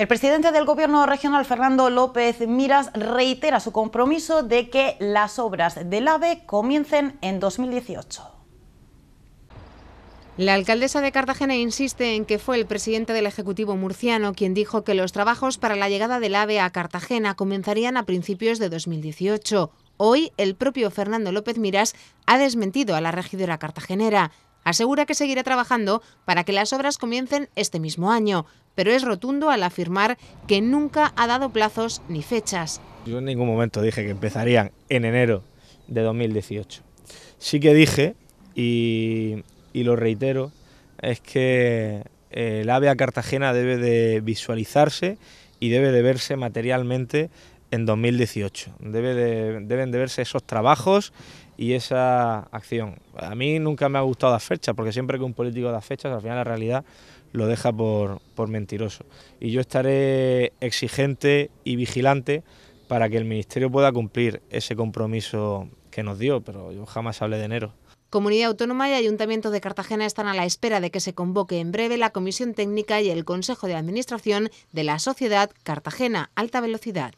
El presidente del Gobierno regional, Fernando López Miras, reitera su compromiso de que las obras del AVE comiencen en 2018. La alcaldesa de Cartagena insiste en que fue el presidente del Ejecutivo murciano quien dijo que los trabajos para la llegada del AVE a Cartagena comenzarían a principios de 2018. Hoy, el propio Fernando López Miras ha desmentido a la regidora cartagenera. Asegura que seguirá trabajando para que las obras comiencen este mismo año, pero es rotundo al afirmar que nunca ha dado plazos ni fechas. Yo en ningún momento dije que empezarían en enero de 2018. Sí que dije, y, lo reitero, es que eh, el AVE Cartagena debe de visualizarse y debe de verse materialmente en 2018. Debe deben de verse esos trabajos y esa acción. A mí nunca me ha gustado dar fechas, porque siempre que un político da fechas, al final la realidad lo deja por, por mentiroso. Y yo estaré exigente y vigilante para que el Ministerio pueda cumplir ese compromiso que nos dio, pero yo jamás hablé de enero. Comunidad Autónoma y Ayuntamiento de Cartagena están a la espera de que se convoque en breve la Comisión Técnica y el Consejo de Administración de la Sociedad Cartagena Alta Velocidad.